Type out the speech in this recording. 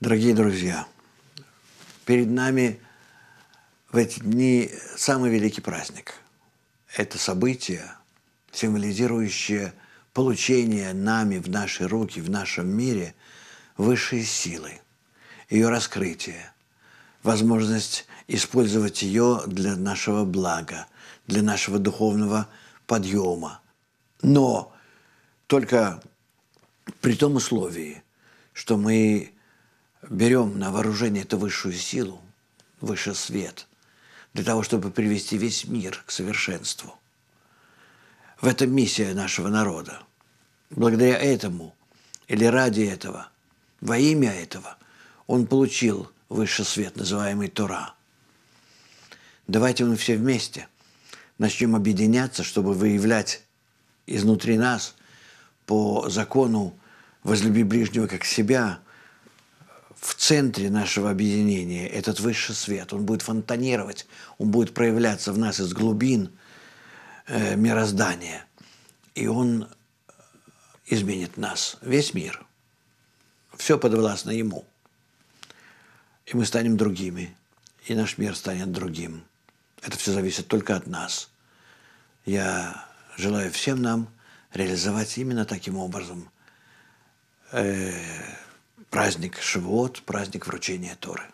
Дорогие друзья, перед нами в эти дни самый великий праздник. Это событие, символизирующее получение нами в наши руки, в нашем мире высшей силы, ее раскрытие, возможность использовать ее для нашего блага, для нашего духовного подъема. Но только при том условии, что мы берем на вооружение эту высшую силу, высший свет, для того, чтобы привести весь мир к совершенству. В этом миссия нашего народа. Благодаря этому или ради этого, во имя этого, он получил высший свет, называемый Тора. Давайте мы все вместе начнем объединяться, чтобы выявлять изнутри нас по закону «возлюби ближнего как себя», в центре нашего объединения этот высший свет. Он будет фонтанировать, он будет проявляться в нас из глубин э, мироздания. И он э, изменит нас, весь мир. Все подвластно ему. И мы станем другими, и наш мир станет другим. Это все зависит только от нас. Я желаю всем нам реализовать именно таким образом э, – праздник Швот, праздник вручения Торы.